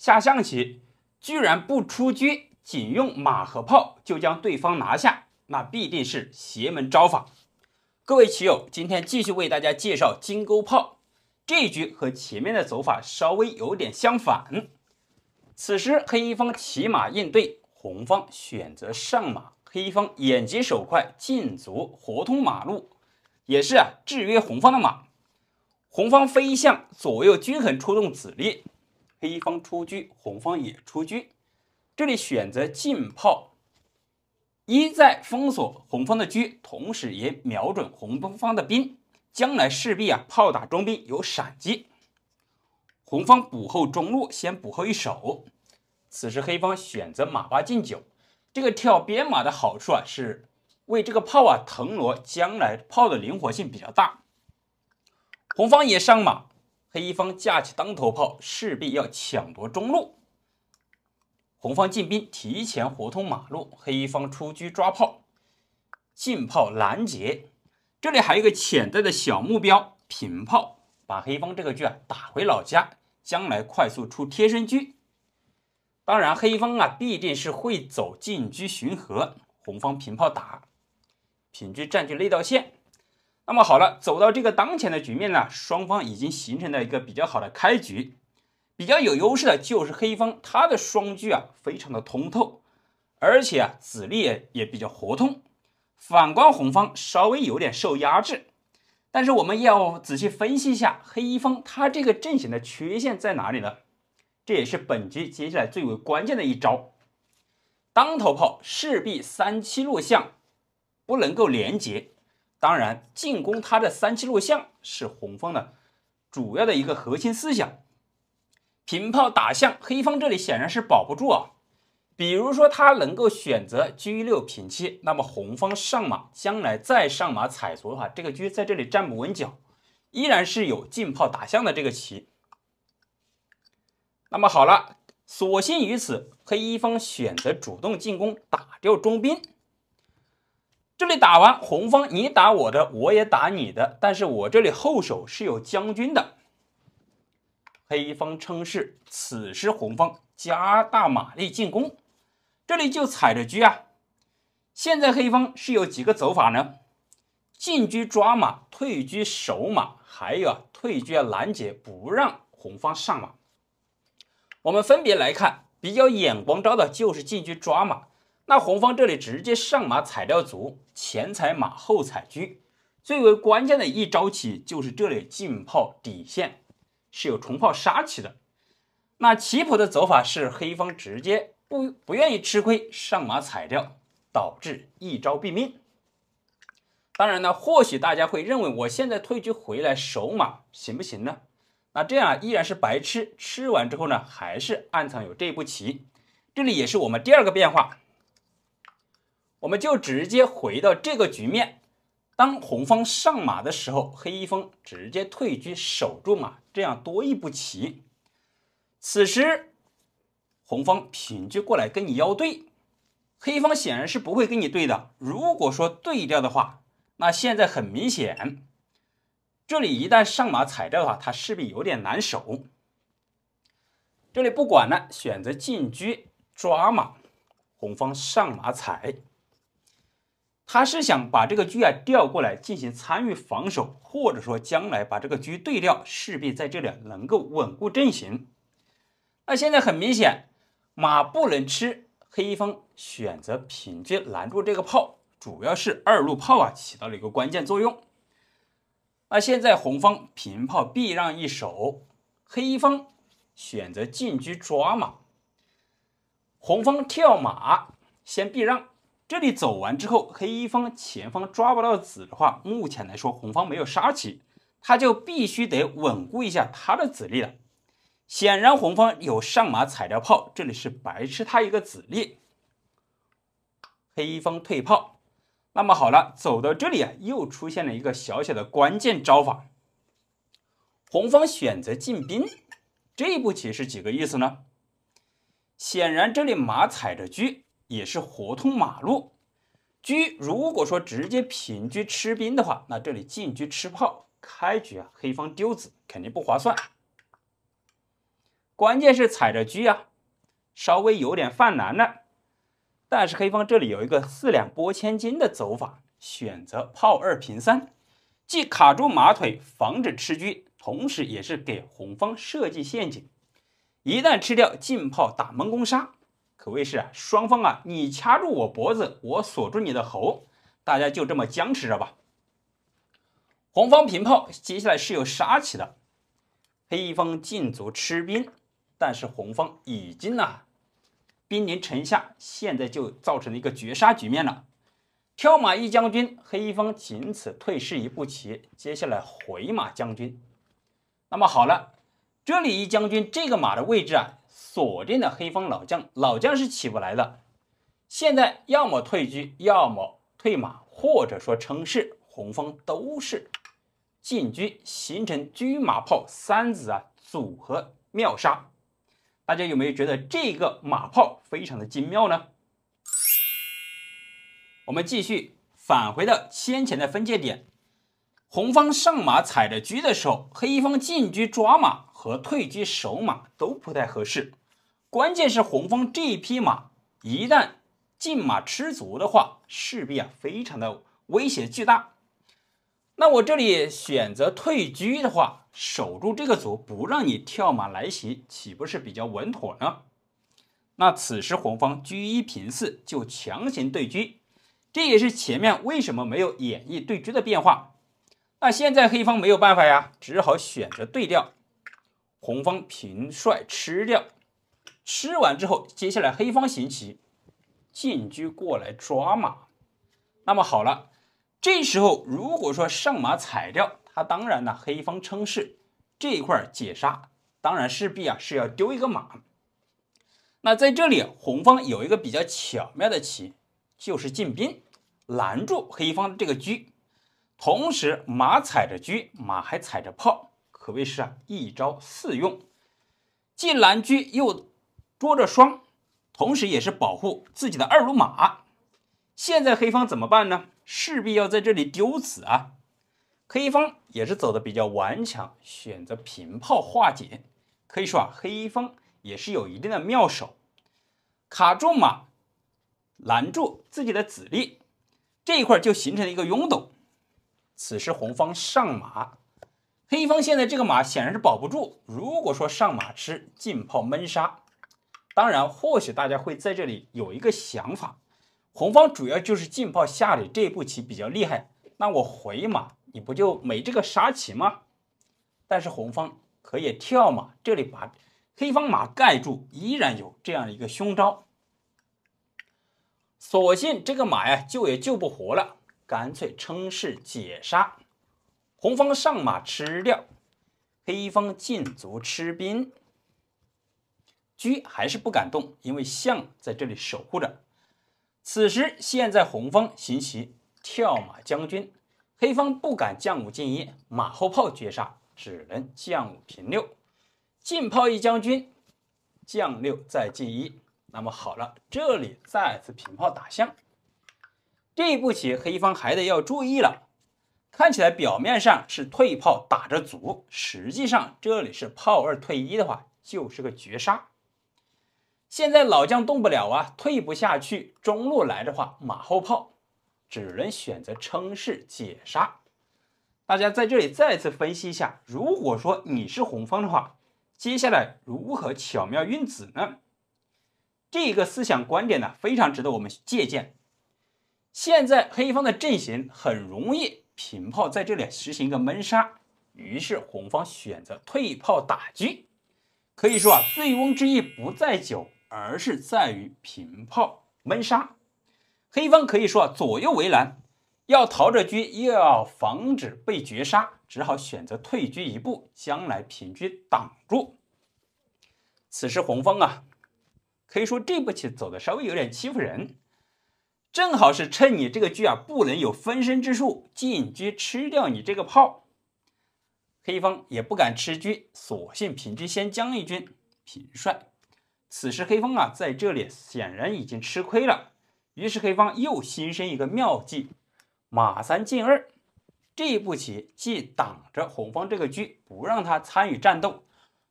下象棋居然不出车，仅用马和炮就将对方拿下，那必定是邪门招法。各位棋友，今天继续为大家介绍金钩炮。这一局和前面的走法稍微有点相反。此时黑方骑马应对，红方选择上马。黑方眼疾手快，进卒活通马路，也是啊，制约红方的马。红方飞象左右均衡出动子力。黑方出车，红方也出车。这里选择进炮，一再封锁红方的车，同时也瞄准红方方的兵，将来势必啊炮打中兵有闪击。红方补后中路，先补后一手。此时黑方选择马八进九，这个跳边马的好处啊是为这个炮啊腾挪，将来炮的灵活性比较大。红方也上马。黑方架起当头炮，势必要抢夺中路。红方进兵提前活通马路，黑方出车抓炮，进炮拦截。这里还有一个潜在的小目标，平炮把黑方这个车啊打回老家，将来快速出贴身车。当然，黑方啊必定是会走进车巡河，红方平炮打，平车占据内道线。那么好了，走到这个当前的局面呢，双方已经形成了一个比较好的开局，比较有优势的就是黑方，他的双车啊非常的通透，而且啊子力也也比较活通。反观红方稍微有点受压制，但是我们要仔细分析一下黑方他这个阵型的缺陷在哪里呢？这也是本局接下来最为关键的一招，当头炮势必三七落象不能够连接。当然，进攻他的三七落象是红方的主要的一个核心思想，平炮打象，黑方这里显然是保不住啊。比如说他能够选择车六平七，那么红方上马，将来再上马踩卒的话，这个车在这里站不稳脚，依然是有进炮打象的这个棋。那么好了，所幸于此，黑一方选择主动进攻，打掉中兵。这里打完红方，你打我的，我也打你的。但是我这里后手是有将军的。黑方称是，此时红方加大马力进攻，这里就踩着车啊。现在黑方是有几个走法呢？进车抓马，退车守马，还有啊退车拦截不让红方上马。我们分别来看，比较眼光招的就是进车抓马。那红方这里直接上马踩掉卒，前踩马后踩车。最为关键的一招棋就是这里进炮底线是有重炮杀棋的。那棋谱的走法是黑方直接不不愿意吃亏上马踩掉，导致一招毙命。当然呢，或许大家会认为我现在退车回来守马行不行呢？那这样依然是白吃，吃完之后呢，还是暗藏有这步棋。这里也是我们第二个变化。我们就直接回到这个局面。当红方上马的时候，黑方直接退车守住马，这样多一步棋。此时红方平车过来跟你要对，黑方显然是不会跟你对的。如果说对掉的话，那现在很明显，这里一旦上马踩掉的话，他势必有点难守。这里不管了，选择进车抓马，红方上马踩。他是想把这个车啊调过来进行参与防守，或者说将来把这个车对调，势必在这里能够稳固阵型。那现在很明显，马不能吃，黑方选择平车拦住这个炮，主要是二路炮啊起到了一个关键作用。那现在红方平炮避让一手，黑方选择进车抓马，红方跳马先避让。这里走完之后，黑方前方抓不到子的话，目前来说红方没有杀棋，他就必须得稳固一下他的子力了。显然红方有上马踩掉炮，这里是白吃他一个子力。黑方退炮，那么好了，走到这里啊，又出现了一个小小的关键招法。红方选择进兵，这一步棋是几个意思呢？显然这里马踩着车。也是活通马路，车如果说直接平车吃兵的话，那这里进车吃炮，开局啊黑方丢子肯定不划算。关键是踩着车啊，稍微有点犯难了。但是黑方这里有一个四两拨千斤的走法，选择炮二平三，既卡住马腿防止吃车，同时也是给红方设计陷阱，一旦吃掉进炮打闷攻杀。可谓是啊，双方啊，你掐住我脖子，我锁住你的喉，大家就这么僵持着吧。红方平炮，接下来是有杀棋的。黑方进卒吃兵，但是红方已经啊，兵临城下，现在就造成了一个绝杀局面了。跳马一将军，黑方仅此退士一步棋，接下来回马将军。那么好了，这里一将军这个马的位置啊。锁定了黑方老将，老将是起不来的。现在要么退车，要么退马，或者说称势，红方都是进车形成车马炮三子啊组合妙杀。大家有没有觉得这个马炮非常的精妙呢？我们继续返回到先前的分界点，红方上马踩着车的时候，黑方进车抓马和退车守马都不太合适。关键是红方这一匹马一旦进马吃卒的话，势必啊非常的威胁巨大。那我这里选择退居的话，守住这个卒不让你跳马来袭，岂不是比较稳妥呢？那此时红方居一平四就强行对居，这也是前面为什么没有演绎对居的变化。那现在黑方没有办法呀，只好选择对掉，红方平帅吃掉。吃完之后，接下来黑方行棋，进车过来抓马。那么好了，这时候如果说上马踩掉，他当然呢，黑方称势这一块解杀，当然势必啊是要丢一个马。那在这里，红方有一个比较巧妙的棋，就是进兵拦住黑方这个车，同时马踩着车，马还踩着炮，可谓是啊一招四用，既拦车又。捉着双，同时也是保护自己的二路马。现在黑方怎么办呢？势必要在这里丢子啊！黑方也是走的比较顽强，选择平炮化解。可以说啊，黑方也是有一定的妙手，卡住马，拦住自己的子力，这一块就形成了一个拥堵。此时红方上马，黑方现在这个马显然是保不住。如果说上马吃，进炮闷杀。当然，或许大家会在这里有一个想法，红方主要就是进炮下里这一步棋比较厉害，那我回马你不就没这个杀棋吗？但是红方可以跳马，这里把黑方马盖住，依然有这样一个凶招。索性这个马呀救也救不活了，干脆称是解杀，红方上马吃掉，黑方进卒吃兵。车还是不敢动，因为象在这里守护着。此时，现在红方行棋跳马将军，黑方不敢将五进一，马后炮绝杀，只能将五平六，进炮一将军，将六再进一。那么好了，这里再次平炮打象。这一步棋黑方还得要注意了，看起来表面上是退炮打着卒，实际上这里是炮二退一的话就是个绝杀。现在老将动不了啊，退不下去。中路来的话，马后炮，只能选择称势解杀。大家在这里再次分析一下，如果说你是红方的话，接下来如何巧妙运子呢？这个思想观点呢，非常值得我们借鉴。现在黑方的阵型很容易平炮在这里实行一个闷杀，于是红方选择退炮打车，可以说啊，醉翁之意不在酒。而是在于平炮闷杀，黑方可以说左右为难，要逃着车又要防止被绝杀，只好选择退车一步，将来平车挡住。此时红方啊，可以说这步棋走的稍微有点欺负人，正好是趁你这个车啊不能有分身之术，进车吃掉你这个炮。黑方也不敢吃车，索性平车先将一军，平帅。此时黑方啊，在这里显然已经吃亏了。于是黑方又心生一个妙计，马三进二。这一步棋既挡着红方这个车，不让他参与战斗，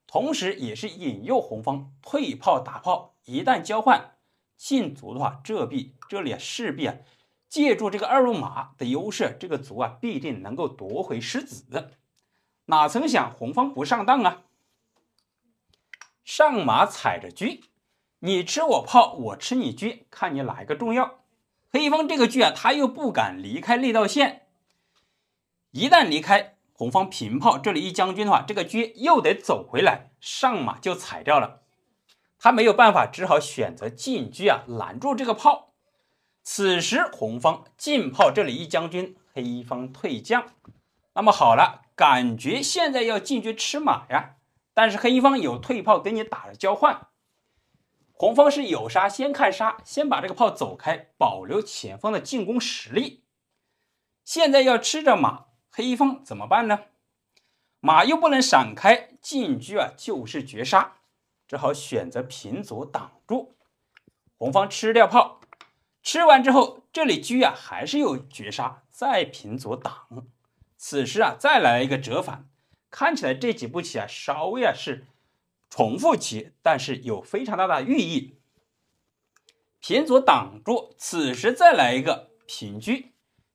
同时也是引诱红方退炮打炮。一旦交换进卒的话，这必这里势必啊，借助这个二路马的优势，这个卒啊，必定能够夺回狮子。哪曾想红方不上当啊！上马踩着车，你吃我炮，我吃你车，看你哪一个重要。黑方这个车啊，他又不敢离开内道线，一旦离开红方平炮这里一将军的话，这个车又得走回来，上马就踩掉了，他没有办法，只好选择进车啊，拦住这个炮。此时红方进炮这里一将军，黑方退将。那么好了，感觉现在要进车吃马呀。但是黑方有退炮跟你打了交换，红方是有杀先看杀，先把这个炮走开，保留前方的进攻实力。现在要吃着马，黑方怎么办呢？马又不能闪开，进车啊就是绝杀，只好选择平卒挡住。红方吃掉炮，吃完之后这里车啊还是有绝杀，再平卒挡。此时啊再来一个折返。看起来这几步棋啊，稍微啊是重复棋，但是有非常大的寓意。平卒挡住，此时再来一个平车，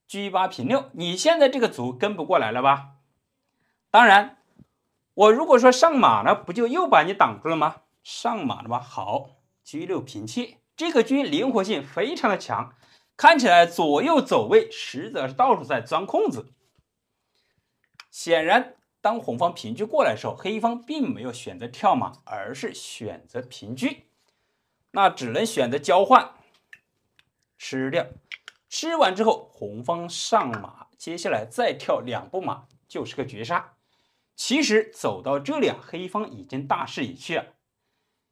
车八平六，你现在这个卒跟不过来了吧？当然，我如果说上马呢，不就又把你挡住了吗？上马了吧，好，车六平七，这个车灵活性非常的强，看起来左右走位，实则是到处在钻空子，显然。当红方平车过来的时候，黑方并没有选择跳马，而是选择平车，那只能选择交换，吃掉，吃完之后红方上马，接下来再跳两步马就是个绝杀。其实走到这里啊，黑方已经大势已去了。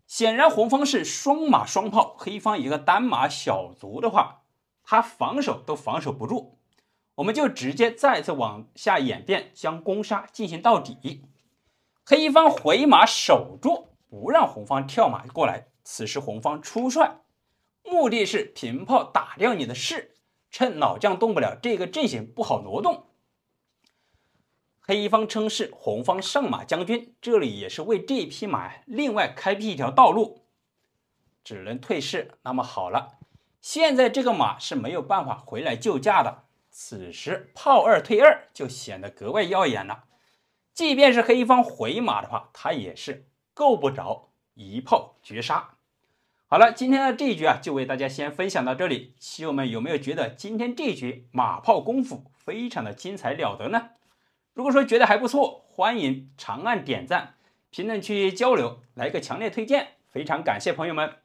显然红方是双马双炮，黑方一个单马小卒的话，他防守都防守不住。我们就直接再次往下演变，将攻杀进行到底。黑方回马守住，不让红方跳马过来。此时红方出帅，目的是平炮打掉你的士，趁老将动不了，这个阵型不好挪动。黑方称是红方上马将军，这里也是为这匹马另外开辟一条道路，只能退士。那么好了，现在这个马是没有办法回来救驾的。此时炮二退二就显得格外耀眼了。即便是黑方回马的话，他也是够不着一炮绝杀。好了，今天的这一局啊，就为大家先分享到这里。棋友们有没有觉得今天这一局马炮功夫非常的精彩了得呢？如果说觉得还不错，欢迎长按点赞、评论区交流，来个强烈推荐。非常感谢朋友们！